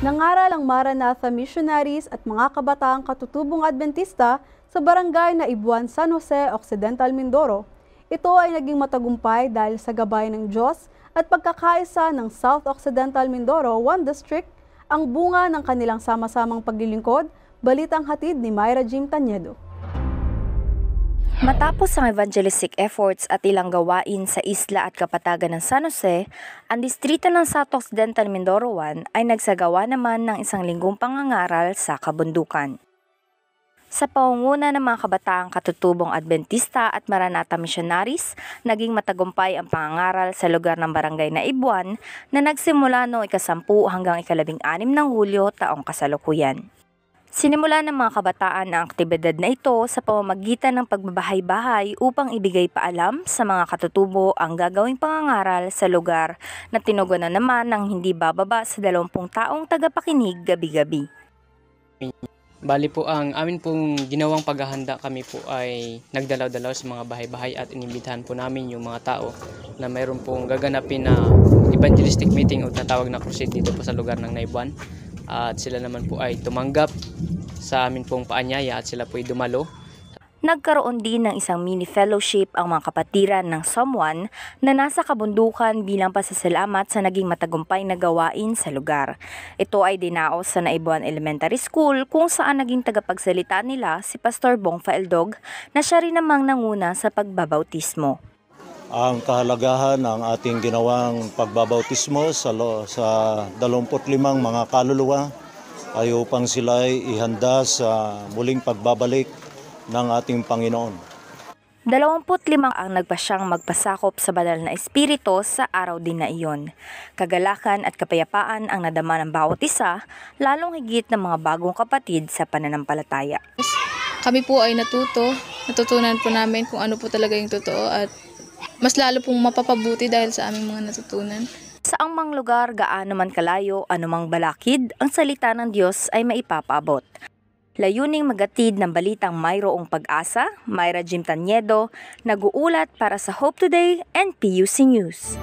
Nangaral ang Maranatha Missionaries at mga kabataang katutubong Adventista sa barangay na Ibuan San Jose, Occidental Mindoro. Ito ay naging matagumpay dahil sa gabay ng Diyos at pagkakaisa ng South Occidental Mindoro 1 District ang bunga ng kanilang sama-samang paglilingkod, balitang hatid ni Myra Jim Tanyedo. Matapos ang evangelistic efforts at ilang gawain sa isla at kapatagan ng San Jose, ang distrito ng Sato Occidental Mindoro 1 ay nagsagawa naman ng isang linggong pangangaral sa kabundukan. Sa paunguna ng mga kabataan katutubong Adventista at Maranata Missionaries, naging matagumpay ang pangangaral sa lugar ng barangay na Ibuan na nagsimula noong ikasampu hanggang ikalabing anim ng Hulyo taong kasalukuyan. Sinimula ng mga kabataan ang aktibidad na ito sa pamamagitan ng pagbabahay-bahay upang ibigay paalam sa mga katutubo ang gagawing pangangaral sa lugar na tinugunan naman ng hindi bababa sa 20 taong tagapakinig gabi-gabi. Bali po ang amin pong ginawang paghahanda kami po ay nagdalaw-dalaw sa mga bahay-bahay at inibitahan po namin yung mga tao na mayroon pong gaganapin na evangelistic meeting o tatawag na crusade dito po sa lugar ng Naibuan at sila naman po ay tumanggap sa amin pong paanyaya at sila po ay dumalo Nagkaroon din ng isang mini fellowship ang mga kapatiran ng someone na nasa kabundukan bilang pasasalamat sa naging matagumpay na gawain sa lugar. Ito ay dinaos sa Naibuan Elementary School kung saan naging tagapagsalita nila si Pastor Bong Faeldog na siya rin namang nanguna sa pagbabautismo ang kahalagahan ng ating ginawang pagbabautismo sa, sa 25 mga kaluluwa ay upang sila ay ihanda sa muling pagbabalik ng ating Panginoon. 25 ang nagpasyang magpasakop sa banal na espiritu sa araw din na iyon. Kagalakan at kapayapaan ang nadama ng bawat isa, lalong higit ng mga bagong kapatid sa pananampalataya. Kami po ay natuto, natutunan po namin kung ano po talaga yung totoo at mas lalo pong mapapabuti dahil sa aming mga natutunan. Sa mang lugar, gaano man kalayo, anumang balakid, ang salita ng Diyos ay maipapabot. Layuning magatid ng balitang mayroong pag-asa, Myra Jim Tanyedo, nag-uulat para sa Hope Today and PUC News.